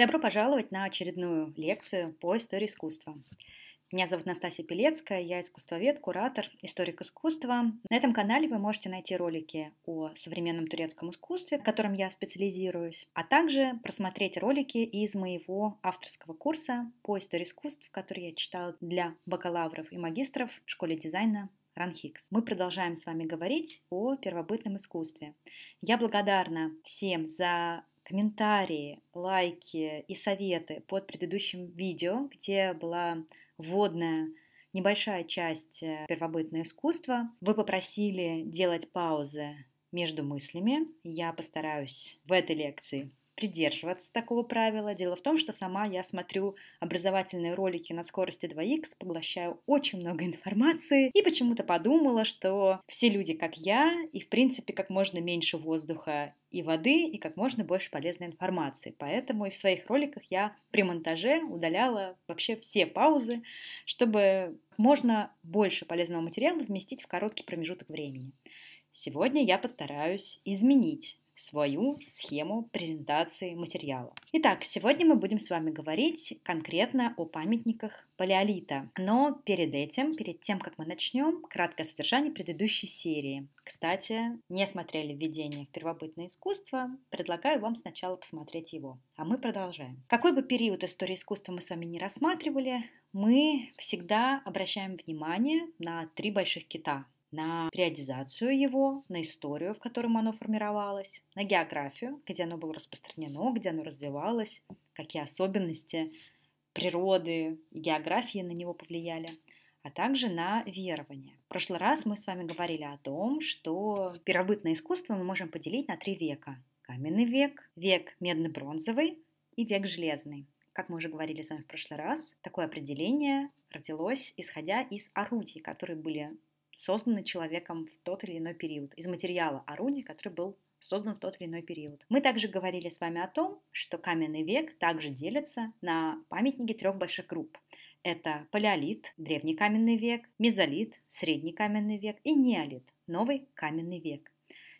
Добро пожаловать на очередную лекцию по истории искусства. Меня зовут Настасья Пелецкая, я искусствовед, куратор, историк искусства. На этом канале вы можете найти ролики о современном турецком искусстве, которым я специализируюсь, а также просмотреть ролики из моего авторского курса по истории искусств, который я читала для бакалавров и магистров в школе дизайна Ранхикс. Мы продолжаем с вами говорить о первобытном искусстве. Я благодарна всем за комментарии, лайки и советы под предыдущим видео, где была вводная небольшая часть э, первобытное искусство. Вы попросили делать паузы между мыслями. Я постараюсь в этой лекции придерживаться такого правила. Дело в том, что сама я смотрю образовательные ролики на скорости 2х, поглощаю очень много информации и почему-то подумала, что все люди как я, и в принципе как можно меньше воздуха и воды, и как можно больше полезной информации. Поэтому и в своих роликах я при монтаже удаляла вообще все паузы, чтобы можно больше полезного материала вместить в короткий промежуток времени. Сегодня я постараюсь изменить свою схему презентации материала. Итак, сегодня мы будем с вами говорить конкретно о памятниках палеолита. Но перед этим, перед тем, как мы начнем, краткое содержание предыдущей серии. Кстати, не смотрели введение в первобытное искусство, предлагаю вам сначала посмотреть его. А мы продолжаем. Какой бы период истории искусства мы с вами не рассматривали, мы всегда обращаем внимание на три больших кита на периодизацию его, на историю, в котором оно формировалось, на географию, где оно было распространено, где оно развивалось, какие особенности природы и географии на него повлияли, а также на верование. В прошлый раз мы с вами говорили о том, что первобытное искусство мы можем поделить на три века. Каменный век, век медно-бронзовый и век железный. Как мы уже говорили с вами в прошлый раз, такое определение родилось, исходя из орудий, которые были созданы человеком в тот или иной период, из материала орудий, который был создан в тот или иной период. Мы также говорили с вами о том, что каменный век также делится на памятники трех больших групп. Это палеолит, древний каменный век, мезолит, средний каменный век и неолит, новый каменный век.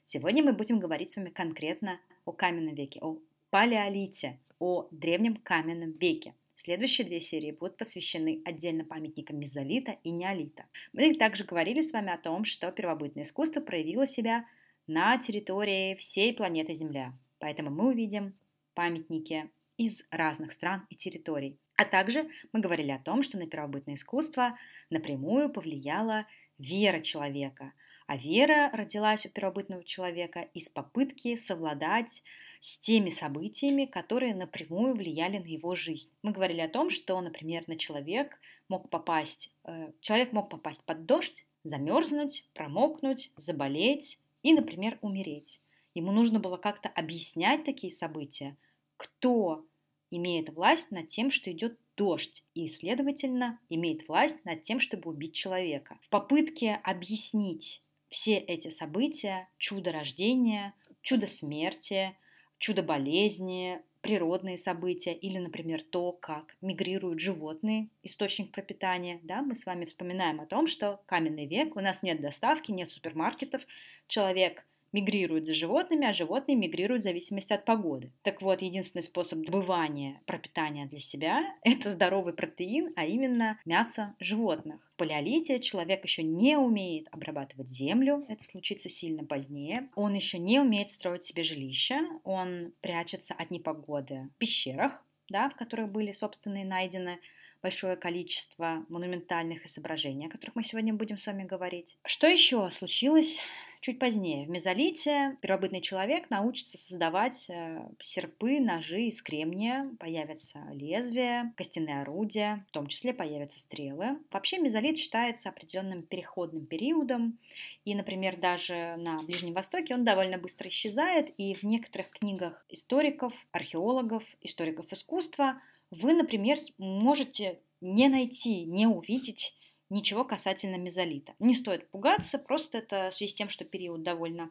Сегодня мы будем говорить с вами конкретно о каменном веке, о палеолите, о древнем каменном веке. Следующие две серии будут посвящены отдельно памятникам мезолита и неолита. Мы также говорили с вами о том, что первобытное искусство проявило себя на территории всей планеты Земля. Поэтому мы увидим памятники из разных стран и территорий. А также мы говорили о том, что на первобытное искусство напрямую повлияла вера человека. А вера родилась у первобытного человека из попытки совладать с теми событиями, которые напрямую влияли на его жизнь. Мы говорили о том, что, например, на человек мог попасть, э, человек мог попасть под дождь, замерзнуть, промокнуть, заболеть и, например, умереть. Ему нужно было как-то объяснять такие события, кто имеет власть над тем, что идет дождь, и, следовательно, имеет власть над тем, чтобы убить человека. В попытке объяснить все эти события, чудо рождения, чудо смерти, чудо-болезни, природные события или, например, то, как мигрируют животные, источник пропитания, да, мы с вами вспоминаем о том, что каменный век, у нас нет доставки, нет супермаркетов, человек мигрируют за животными, а животные мигрируют в зависимости от погоды. Так вот, единственный способ добывания пропитания для себя – это здоровый протеин, а именно мясо животных. В палеолите человек еще не умеет обрабатывать землю, это случится сильно позднее. Он еще не умеет строить себе жилище, он прячется от непогоды в пещерах, да, в которых были, собственно, и найдены большое количество монументальных изображений, о которых мы сегодня будем с вами говорить. Что еще случилось чуть позднее. В мезолите первобытный человек научится создавать э, серпы, ножи из кремния, появятся лезвия, костяные орудия, в том числе появятся стрелы. Вообще мезолит считается определенным переходным периодом, и, например, даже на Ближнем Востоке он довольно быстро исчезает, и в некоторых книгах историков, археологов, историков искусства вы, например, можете не найти, не увидеть ничего касательно мезолита. Не стоит пугаться, просто это в связи с тем, что период довольно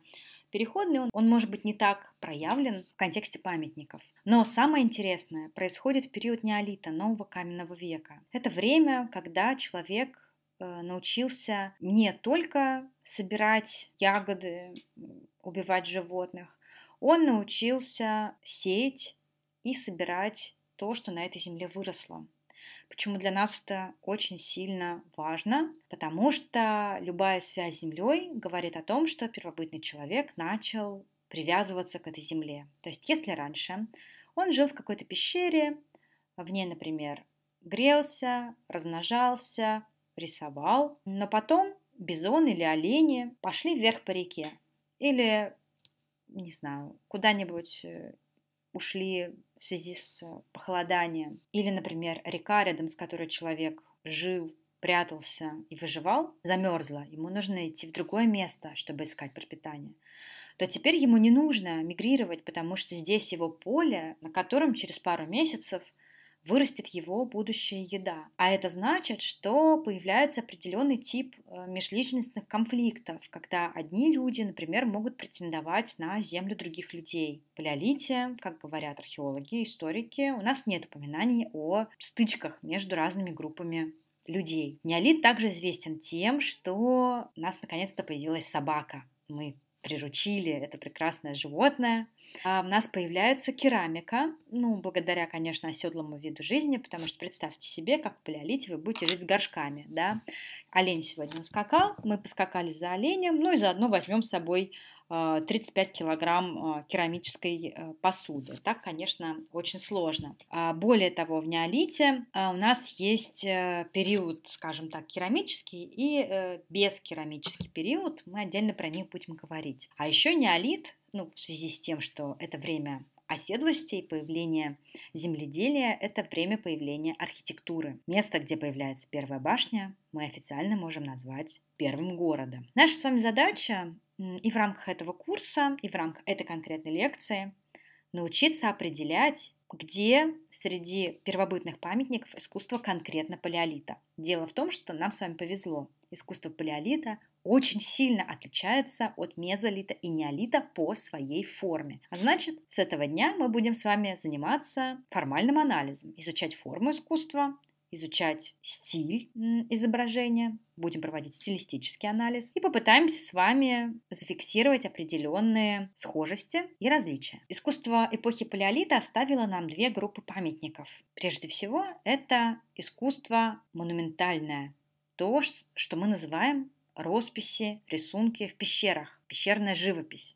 переходный, он, он может быть не так проявлен в контексте памятников. Но самое интересное происходит в период неолита, нового каменного века. Это время, когда человек э, научился не только собирать ягоды, убивать животных, он научился сеять и собирать то, что на этой земле выросло. Почему для нас это очень сильно важно? Потому что любая связь с Землей говорит о том, что первобытный человек начал привязываться к этой земле. То есть, если раньше он жил в какой-то пещере, в ней, например, грелся, размножался, рисовал, но потом бизон или олени пошли вверх по реке или, не знаю, куда-нибудь э, ушли в связи с э, похолоданием. Или, например, река, рядом с которой человек жил, прятался и выживал, замерзла, ему нужно идти в другое место, чтобы искать пропитание, то теперь ему не нужно мигрировать, потому что здесь его поле, на котором через пару месяцев – вырастет его будущая еда. А это значит, что появляется определенный тип э, межличностных конфликтов, когда одни люди, например, могут претендовать на землю других людей. В палеолите, как говорят археологи, историки, у нас нет упоминаний о стычках между разными группами людей. Неолит также известен тем, что у нас наконец-то появилась собака. Мы приручили это прекрасное животное. А у нас появляется керамика, ну, благодаря, конечно, оседлому виду жизни, потому что представьте себе, как в палеолите вы будете жить с горшками, да. Олень сегодня скакал, мы поскакали за оленем, ну и заодно возьмем с собой 35 э, килограмм э, керамической э, посуды. Так, конечно, очень сложно. А более того, в неолите у нас есть период, скажем так, керамический и бескерамический период. Мы отдельно про них будем говорить. А еще неолит ну, в связи с тем, что это время оседлости и появление земледелия – это время появления архитектуры. Место, где появляется первая башня, мы официально можем назвать первым городом. Наша с вами задача и в рамках этого курса, и в рамках этой конкретной лекции научиться определять, где среди первобытных памятников искусство конкретно палеолита. Дело в том, что нам с вами повезло. Искусство палеолита очень сильно отличается от мезолита и неолита по своей форме. А значит, с этого дня мы будем с вами заниматься формальным анализом, изучать форму искусства, изучать стиль изображения, будем проводить стилистический анализ и попытаемся с вами зафиксировать определенные схожести и различия. Искусство эпохи палеолита оставило нам две группы памятников. Прежде всего, это искусство монументальное, то, что мы называем росписи, рисунки в пещерах, пещерная живопись.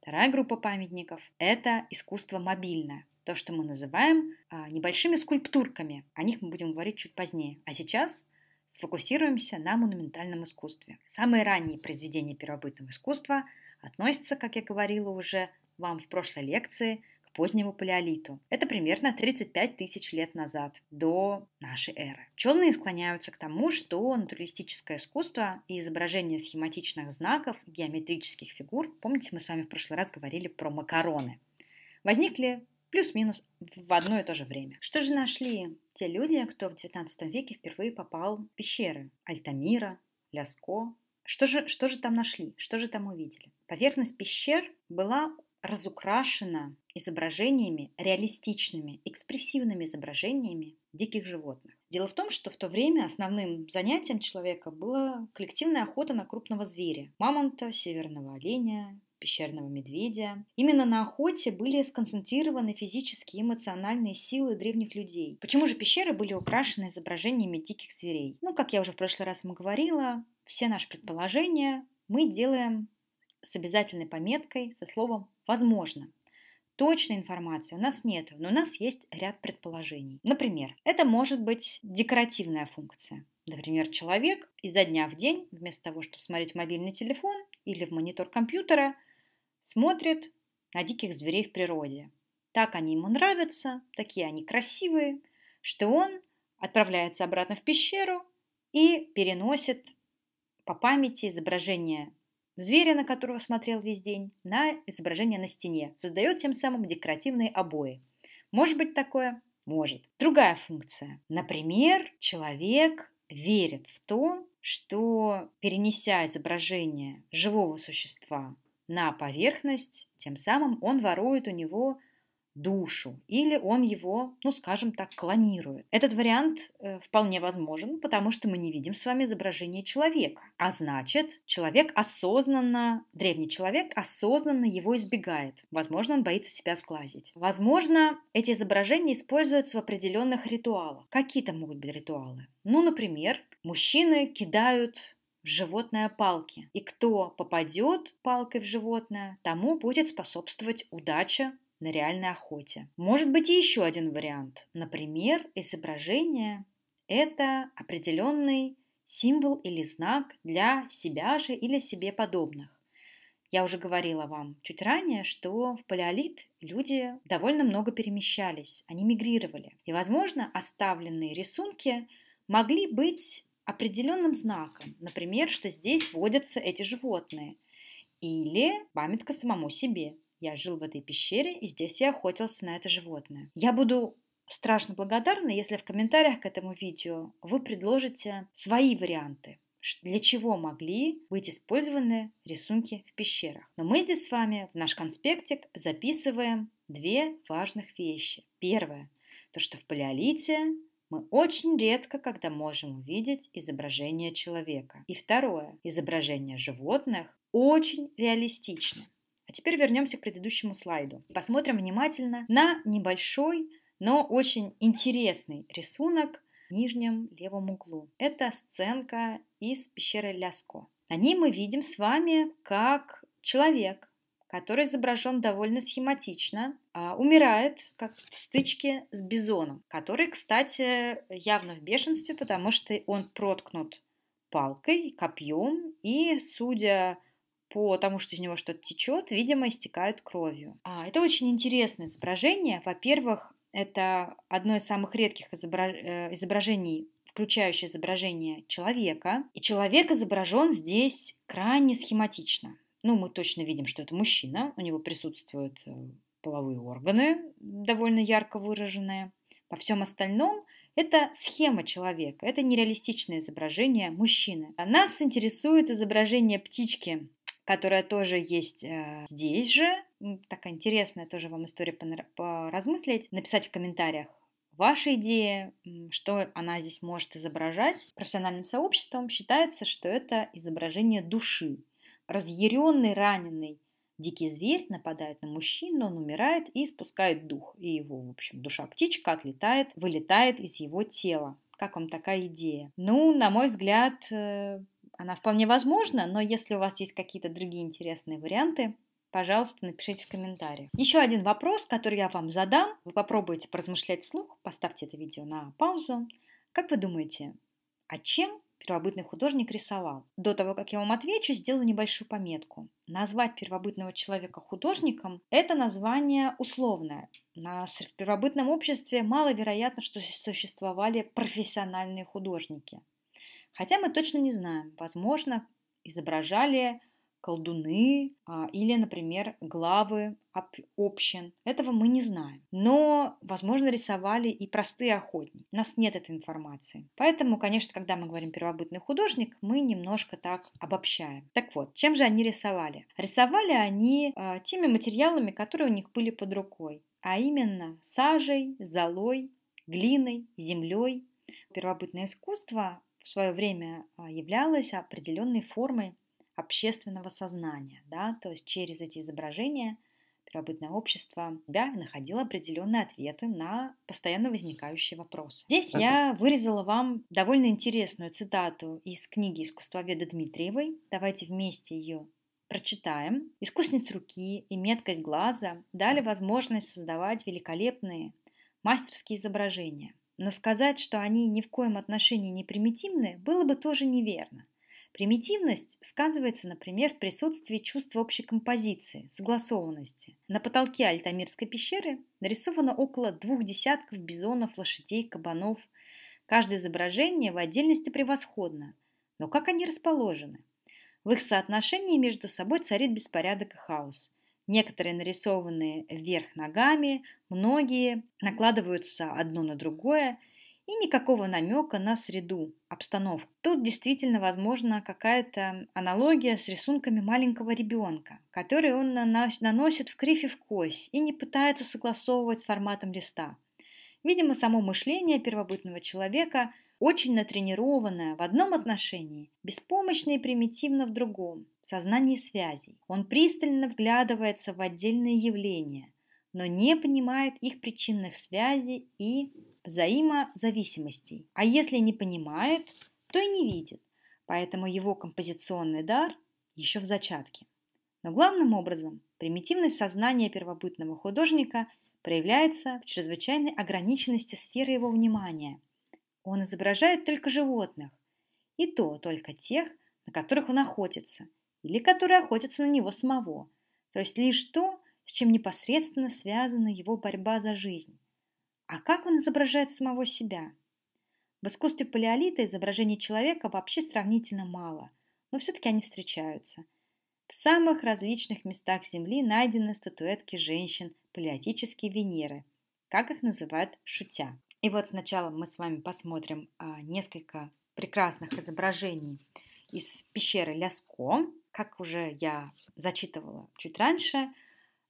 Вторая группа памятников – это искусство мобильное, то, что мы называем а, небольшими скульптурками. О них мы будем говорить чуть позднее. А сейчас сфокусируемся на монументальном искусстве. Самые ранние произведения первобытного искусства относятся, как я говорила уже вам в прошлой лекции, позднему палеолиту. Это примерно 35 тысяч лет назад, до нашей эры. Ученые склоняются к тому, что натуралистическое искусство и изображение схематичных знаков, геометрических фигур, помните, мы с вами в прошлый раз говорили про макароны, возникли плюс-минус в одно и то же время. Что же нашли те люди, кто в 19 веке впервые попал в пещеры? Альтамира, Ляско. Что же, что же там нашли? Что же там увидели? Поверхность пещер была разукрашена изображениями, реалистичными, экспрессивными изображениями диких животных. Дело в том, что в то время основным занятием человека была коллективная охота на крупного зверя – мамонта, северного оленя, пещерного медведя. Именно на охоте были сконцентрированы физические и эмоциональные силы древних людей. Почему же пещеры были украшены изображениями диких зверей? Ну, как я уже в прошлый раз вам говорила, все наши предположения мы делаем с обязательной пометкой со словом «возможно». Точной информации у нас нет, но у нас есть ряд предположений. Например, это может быть декоративная функция. Например, человек изо дня в день, вместо того, чтобы смотреть мобильный телефон или в монитор компьютера, смотрит на диких зверей в природе. Так они ему нравятся, такие они красивые, что он отправляется обратно в пещеру и переносит по памяти изображение Зверя, на которого смотрел весь день, на изображение на стене, создает тем самым декоративные обои. Может быть такое? Может. Другая функция. Например, человек верит в то, что перенеся изображение живого существа на поверхность, тем самым он ворует у него душу, или он его, ну скажем так, клонирует. Этот вариант э, вполне возможен, потому что мы не видим с вами изображение человека. А значит, человек осознанно, древний человек осознанно его избегает. Возможно, он боится себя сглазить. Возможно, эти изображения используются в определенных ритуалах. Какие-то могут быть ритуалы. Ну, например, мужчины кидают в животное палки. И кто попадет палкой в животное, тому будет способствовать удача на реальной охоте. Может быть и еще один вариант. Например, изображение – это определенный символ или знак для себя же или себе подобных. Я уже говорила вам чуть ранее, что в палеолит люди довольно много перемещались, они мигрировали. И, возможно, оставленные рисунки могли быть определенным знаком, например, что здесь водятся эти животные, или памятка самому себе. Я жил в этой пещере, и здесь я охотился на это животное. Я буду страшно благодарна, если в комментариях к этому видео вы предложите свои варианты, для чего могли быть использованы рисунки в пещерах. Но мы здесь с вами в наш конспектик записываем две важных вещи. Первое, то что в палеолите мы очень редко когда можем увидеть изображение человека. И второе, изображение животных очень реалистично теперь вернемся к предыдущему слайду. Посмотрим внимательно на небольшой, но очень интересный рисунок в нижнем левом углу. Это сценка из пещеры Ляско. На ней мы видим с вами, как человек, который изображен довольно схематично, а, умирает как в стычке с бизоном, который, кстати, явно в бешенстве, потому что он проткнут палкой, копьем, и, судя по тому, что из него что-то течет, видимо, истекают кровью. А, это очень интересное изображение. Во-первых, это одно из самых редких э, изображений включающее изображение человека. И человек изображен здесь крайне схематично. Ну, мы точно видим, что это мужчина, у него присутствуют э, половые органы, довольно ярко выраженные. По всем остальном это схема человека, это нереалистичное изображение мужчины. А нас интересует изображение птички, которая тоже есть э, здесь же. Такая интересная тоже вам история понар- поразмыслить. Написать в комментариях ваша идея, что она здесь может изображать. Профессиональным сообществом считается, что это изображение души. Разъяренный, раненый дикий зверь нападает на мужчину, он умирает и спускает дух. И его, в общем, душа-птичка отлетает, вылетает из его тела. Как вам такая идея? Ну, на мой взгляд, э, она вполне возможна, но если у вас есть какие-то другие интересные варианты, пожалуйста, напишите в комментариях. Еще один вопрос, который я вам задам. Вы попробуйте поразмышлять вслух, поставьте это видео на паузу. Как вы думаете, а чем первобытный художник рисовал? До того, как я вам отвечу, сделаю небольшую пометку. Назвать первобытного человека художником – это название условное. На первобытном обществе маловероятно, что существовали профессиональные художники – Хотя мы точно не знаем, возможно, изображали колдуны а, или, например, главы общин. Этого мы не знаем. Но, возможно, рисовали и простые охотники. У нас нет этой информации. Поэтому, конечно, когда мы говорим «первобытный художник», мы немножко так обобщаем. Так вот, чем же они рисовали? Рисовали они а, теми материалами, которые у них были под рукой, а именно сажей, золой, глиной, землей. Первобытное искусство в свое время а, являлась определенной формой общественного сознания, да, то есть через эти изображения первобытное общество себя находило определенные ответы на постоянно возникающие вопросы. Здесь я вырезала вам довольно интересную цитату из книги искусствоведа Дмитриевой. Давайте вместе ее прочитаем. Искусниц руки и меткость глаза дали возможность создавать великолепные мастерские изображения – но сказать, что они ни в коем отношении не примитивны, было бы тоже неверно. Примитивность сказывается, например, в присутствии чувства общей композиции, согласованности. На потолке Альтамирской пещеры нарисовано около двух десятков бизонов, лошадей, кабанов. Каждое изображение в отдельности превосходно, но как они расположены? В их соотношении между собой царит беспорядок и хаос. Некоторые нарисованы вверх ногами, многие накладываются одно на другое, и никакого намека на среду, обстановку. Тут действительно возможна какая-то аналогия с рисунками маленького ребенка, который он наносит в крифе в кость и не пытается согласовывать с форматом листа. Видимо, само мышление первобытного человека очень натренированная в одном отношении, беспомощная и примитивна в другом, в сознании связей. Он пристально вглядывается в отдельные явления, но не понимает их причинных связей и взаимозависимостей. А если не понимает, то и не видит. Поэтому его композиционный дар еще в зачатке. Но главным образом примитивность сознания первобытного художника проявляется в чрезвычайной ограниченности сферы его внимания – он изображает только животных, и то только тех, на которых он охотится, или которые охотятся на него самого, то есть лишь то, с чем непосредственно связана его борьба за жизнь. А как он изображает самого себя? В искусстве палеолита изображений человека вообще сравнительно мало, но все-таки они встречаются. В самых различных местах Земли найдены статуэтки женщин палеотические Венеры, как их называют шутя. И вот сначала мы с вами посмотрим а, несколько прекрасных изображений из пещеры Ляско. Как уже я зачитывала чуть раньше,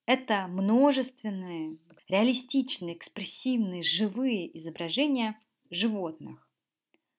это множественные, реалистичные, экспрессивные, живые изображения животных.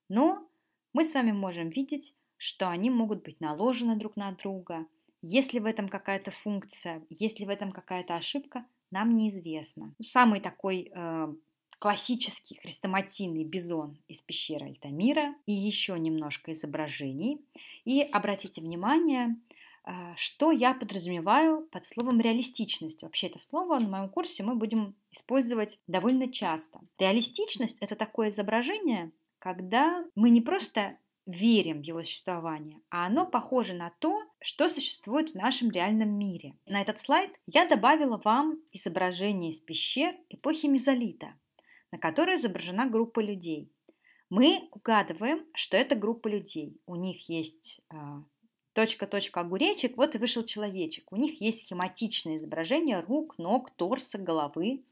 Но мы с вами можем видеть, что они могут быть наложены друг на друга. Если в этом какая-то функция, если в этом какая-то ошибка, нам неизвестно. Самый такой э, классический хрестоматийный бизон из пещеры Альтамира и еще немножко изображений. И обратите внимание, а, что я подразумеваю под словом реалистичность. Вообще это слово на моем курсе мы будем использовать довольно часто. Реалистичность – это такое изображение, когда мы не просто верим в его существование, а оно похоже на то, что существует в нашем реальном мире. На этот слайд я добавила вам изображение из пещер эпохи мезолита на которой изображена группа людей. Мы угадываем, что это группа людей. У них есть а, точка-точка огуречек, вот и вышел человечек. У них есть схематичное изображение рук, ног, торса, головы.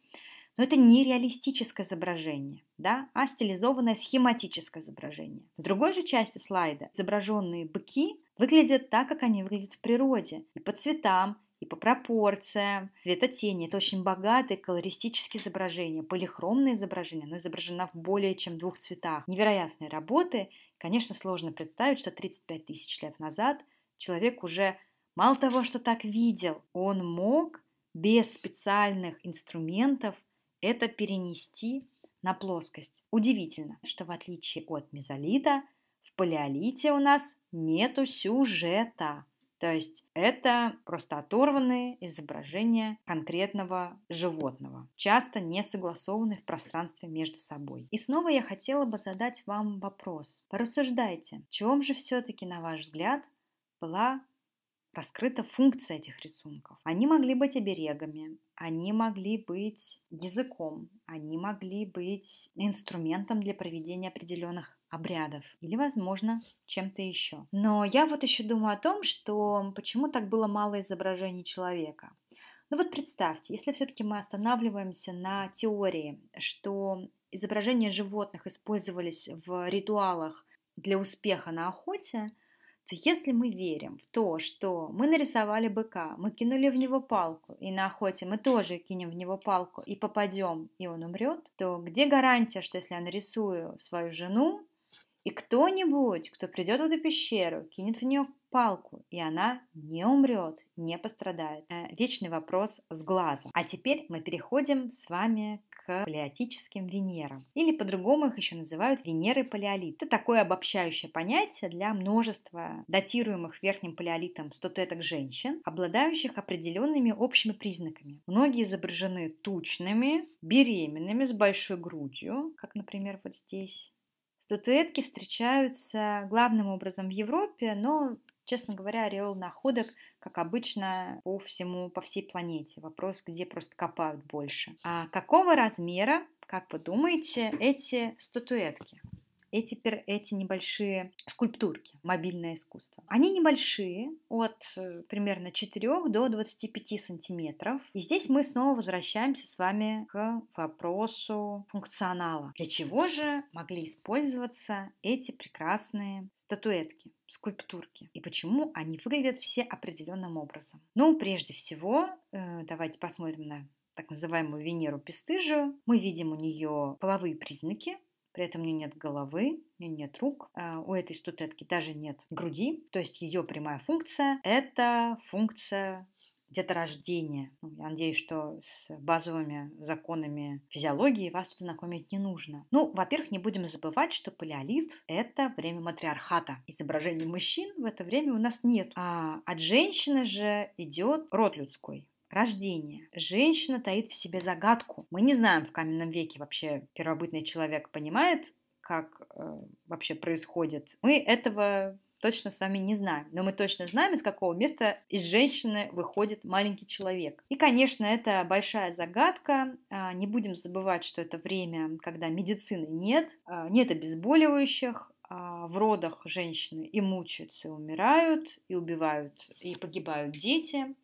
Но это не реалистическое изображение, да, а стилизованное схематическое изображение. В другой же части слайда изображенные быки выглядят так, как они выглядят в природе. И по цветам, и по пропорциям, цветотени. Это очень богатые колористические изображения, полихромные изображения, но изображена в более чем двух цветах. Невероятные работы. Конечно, сложно представить, что 35 тысяч лет назад человек уже мало того, что так видел, он мог без специальных инструментов это перенести на плоскость. Удивительно, что в отличие от мезолита, в палеолите у нас нету сюжета. То есть это просто оторванные изображения конкретного животного, часто не согласованные в пространстве между собой. И снова я хотела бы задать вам вопрос. Порассуждайте, в чем же все-таки, на ваш взгляд, была раскрыта функция этих рисунков. Они могли быть оберегами, они могли быть языком, они могли быть инструментом для проведения определенных обрядов или, возможно, чем-то еще. Но я вот еще думаю о том, что почему так было мало изображений человека. Ну вот представьте, если все-таки мы останавливаемся на теории, что изображения животных использовались в ритуалах для успеха на охоте, то если мы верим в то, что мы нарисовали быка, мы кинули в него палку, и на охоте мы тоже кинем в него палку и попадем, и он умрет, то где гарантия, что если я нарисую свою жену, и кто-нибудь, кто придет в эту пещеру, кинет в нее палку, и она не умрет, не пострадает. Э, вечный вопрос с глаза. А теперь мы переходим с вами к палеолитическим Венерам. Или по-другому их еще называют Венеры палеолит. Это такое обобщающее понятие для множества датируемых верхним палеолитом статуэток женщин, обладающих определенными общими признаками. Многие изображены тучными, беременными, с большой грудью, как, например, вот здесь Статуэтки встречаются главным образом в Европе, но, честно говоря, ореол находок, как обычно, по всему, по всей планете. Вопрос, где просто копают больше. А какого размера, как вы думаете, эти статуэтки? эти, эти небольшие скульптурки, мобильное искусство. Они небольшие, от э, примерно 4 до 25 сантиметров. И здесь мы снова возвращаемся с вами к вопросу функционала. Для чего же могли использоваться эти прекрасные статуэтки? скульптурки и почему они выглядят все определенным образом. Ну, прежде всего, э, давайте посмотрим на так называемую Венеру Пестыжию. Мы видим у нее половые признаки, при этом у нее нет головы, у нее нет рук, а у этой статуэтки даже нет груди. То есть ее прямая функция – это функция деторождения. Ну, я надеюсь, что с базовыми законами физиологии вас тут знакомить не нужно. Ну, во-первых, не будем забывать, что палеолит – это время матриархата. Изображений мужчин в это время у нас нет. А от женщины же идет род людской. Рождение. Женщина таит в себе загадку. Мы не знаем в каменном веке вообще первобытный человек понимает, как э, вообще происходит. Мы этого точно с вами не знаем, но мы точно знаем, из какого места из женщины выходит маленький человек. И, конечно, это большая загадка. А, не будем забывать, что это время, когда медицины нет, а, нет обезболивающих, а, в родах женщины и мучаются, и умирают, и убивают, и погибают дети.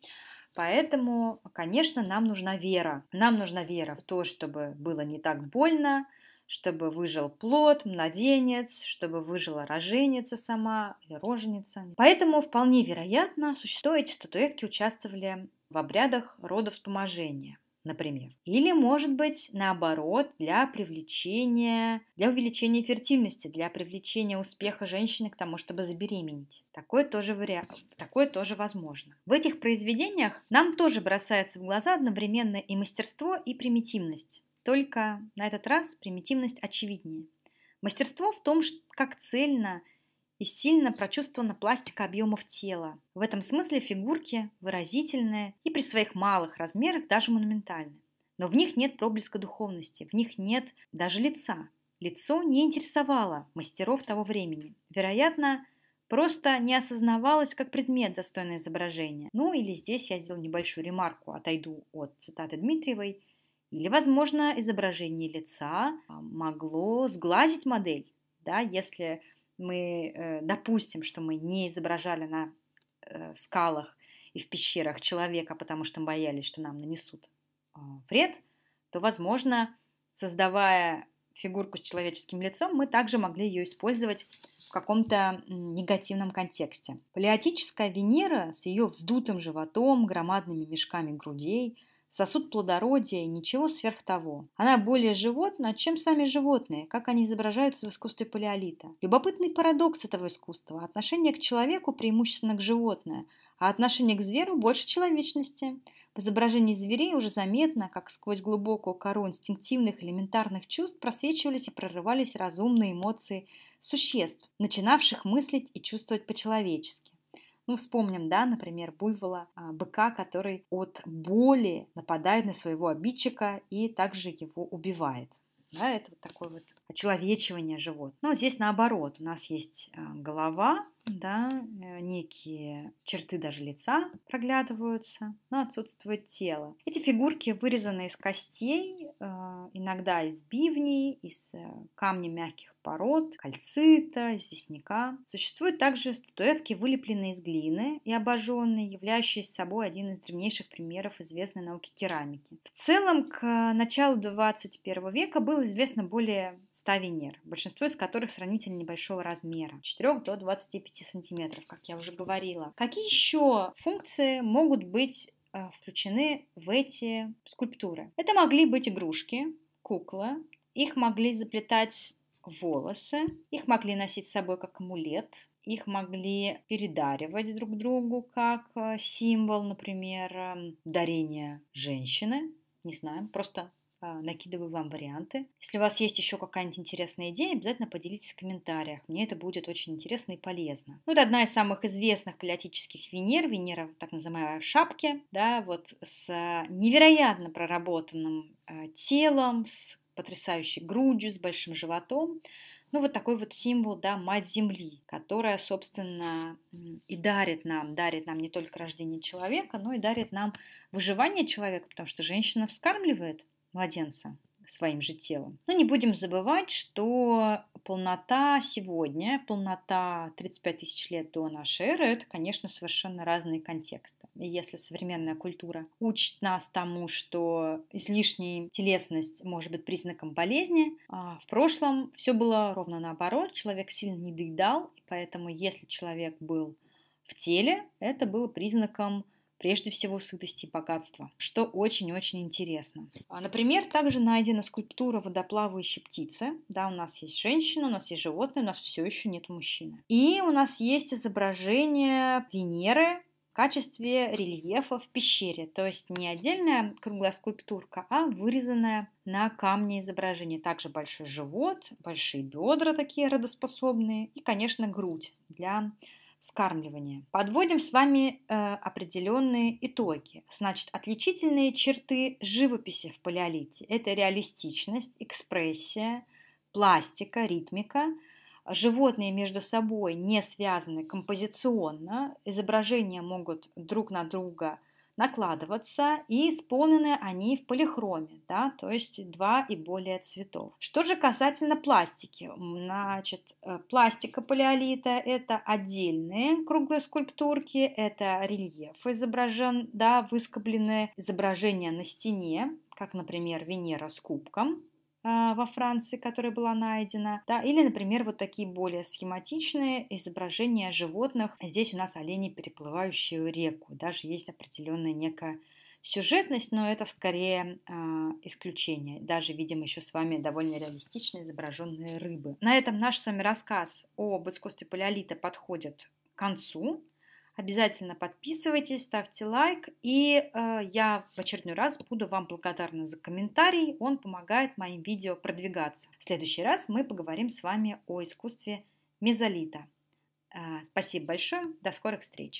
Поэтому, конечно, нам нужна вера. Нам нужна вера в то, чтобы было не так больно, чтобы выжил плод, младенец, чтобы выжила роженица сама или роженица. Поэтому вполне вероятно, существуют, эти статуэтки участвовали в обрядах родовспоможения например. Или, может быть, наоборот, для привлечения, для увеличения фертильности, для привлечения успеха женщины к тому, чтобы забеременеть. Такое тоже, вариа... Такое тоже возможно. В этих произведениях нам тоже бросается в глаза одновременно и мастерство, и примитивность. Только на этот раз примитивность очевиднее. Мастерство в том, как цельно и сильно прочувствована пластика объемов тела. В этом смысле фигурки выразительные и при своих малых размерах даже монументальны. Но в них нет проблеска духовности, в них нет даже лица. Лицо не интересовало мастеров того времени. Вероятно, просто не осознавалось как предмет достойное изображения. Ну или здесь я сделал небольшую ремарку, отойду от цитаты Дмитриевой. Или, возможно, изображение лица могло сглазить модель, да, если мы э, допустим, что мы не изображали на э, скалах и в пещерах человека, потому что мы боялись, что нам нанесут э, вред, то, возможно, создавая фигурку с человеческим лицом, мы также могли ее использовать в каком-то негативном контексте. Палеотическая Венера с ее вздутым животом, громадными мешками грудей – сосуд плодородия и ничего сверх того. Она более животна, чем сами животные, как они изображаются в искусстве палеолита. Любопытный парадокс этого искусства – отношение к человеку преимущественно к животное, а отношение к зверу больше человечности. В изображении зверей уже заметно, как сквозь глубокую кору инстинктивных элементарных чувств просвечивались и прорывались разумные эмоции существ, начинавших мыслить и чувствовать по-человечески. Ну, вспомним, да, например, буйвола, а, быка, который от боли нападает на своего обидчика и также его убивает. Да, это вот такое вот очеловечивание животных. Но ну, здесь наоборот, у нас есть а, голова, да, э, некие черты даже лица проглядываются, но отсутствует тело. Эти фигурки вырезаны из костей, э, иногда из бивней, из э, камней мягких пород, кальцита, известняка. Существуют также статуэтки, вылепленные из глины и обожженные, являющие собой один из древнейших примеров известной науки керамики. В целом, к началу 21 века было известно более 100 Венер, большинство из которых сравнительно небольшого размера, 4 до 25 5 сантиметров, как я уже говорила. Какие еще функции могут быть а, включены в эти скульптуры? Это могли быть игрушки, куклы, их могли заплетать волосы, их могли носить с собой как амулет, их могли передаривать друг другу как э, символ, например, эм, дарения женщины, не знаю, просто а, накидываю вам варианты. Если у вас есть еще какая-нибудь интересная идея, обязательно поделитесь в комментариях. Мне это будет очень интересно и полезно. Ну, вот одна из самых известных палеотических Венер, Венера так называемая шапки, да, вот с а, невероятно проработанным а, телом, с потрясающей грудью, с большим животом. Ну, вот такой вот символ, да, мать Земли, которая, собственно, и дарит нам, дарит нам не только рождение человека, но и дарит нам выживание человека, потому что женщина вскармливает младенца своим же телом. Но не будем забывать, что полнота сегодня, полнота 35 тысяч лет до нашей эры, это, конечно, совершенно разные контексты. И если современная культура учит нас тому, что излишняя телесность может быть признаком болезни, а в прошлом все было ровно наоборот, человек сильно недоедал, и поэтому если человек был в теле, это было признаком прежде всего сытости и богатства, что очень-очень интересно. А, например, также найдена скульптура водоплавающей птицы. Да, у нас есть женщина, у нас есть животное, у нас все еще нет мужчины. И у нас есть изображение Венеры, в качестве рельефа в пещере. То есть не отдельная круглая скульптурка, а вырезанная на камне изображение. Также большой живот, большие бедра такие родоспособные и, конечно, грудь для вскармливания. Подводим с вами э, определенные итоги. Значит, отличительные черты живописи в палеолите – это реалистичность, экспрессия, пластика, ритмика. Животные между собой не связаны композиционно, изображения могут друг на друга – накладываться, и исполнены они в полихроме, да, то есть два и более цветов. Что же касательно пластики? Значит, э, пластика палеолита – это отдельные круглые скульптурки, это рельеф изображен, да, выскобленное изображение на стене, как, например, Венера с кубком, а, во Франции, которая была найдена, да, или, например, вот такие более схематичные изображения животных. Здесь у нас олени, переплывающие реку, даже есть определенная некая сюжетность, но это скорее э, исключение. Даже видим еще с вами довольно реалистично изображенные рыбы. На этом наш с вами рассказ об искусстве палеолита подходит к концу. Обязательно подписывайтесь, ставьте лайк. И э, я в очередной раз буду вам благодарна за комментарий. Он помогает моим видео продвигаться. В следующий раз мы поговорим с вами о искусстве мезолита. Э, спасибо большое. До скорых встреч.